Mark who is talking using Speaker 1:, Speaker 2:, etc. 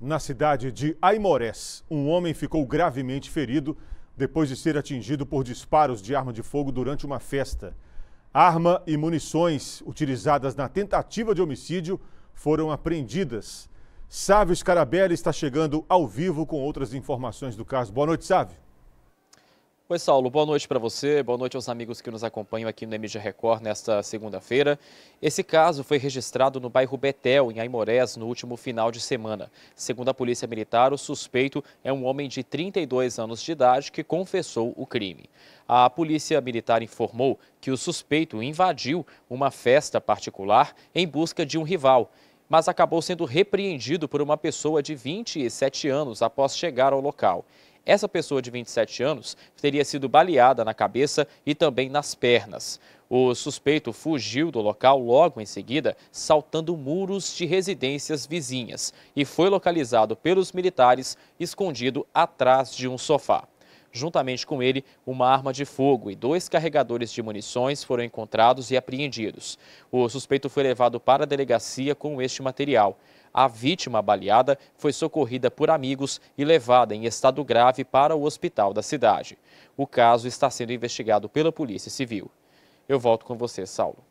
Speaker 1: Na cidade de Aimorés, um homem ficou gravemente ferido depois de ser atingido por disparos de arma de fogo durante uma festa. Arma e munições utilizadas na tentativa de homicídio foram apreendidas. Sávio Scarabelli está chegando ao vivo com outras informações do caso. Boa noite, Sávio.
Speaker 2: Oi, Saulo, boa noite para você, boa noite aos amigos que nos acompanham aqui no MG Record nesta segunda-feira. Esse caso foi registrado no bairro Betel, em Aimorés, no último final de semana. Segundo a Polícia Militar, o suspeito é um homem de 32 anos de idade que confessou o crime. A Polícia Militar informou que o suspeito invadiu uma festa particular em busca de um rival mas acabou sendo repreendido por uma pessoa de 27 anos após chegar ao local. Essa pessoa de 27 anos teria sido baleada na cabeça e também nas pernas. O suspeito fugiu do local logo em seguida, saltando muros de residências vizinhas e foi localizado pelos militares escondido atrás de um sofá juntamente com ele uma arma de fogo e dois carregadores de munições foram encontrados e apreendidos. O suspeito foi levado para a delegacia com este material. A vítima baleada foi socorrida por amigos e levada em estado grave para o hospital da cidade. O caso está sendo investigado pela Polícia Civil. Eu volto com você, Saulo.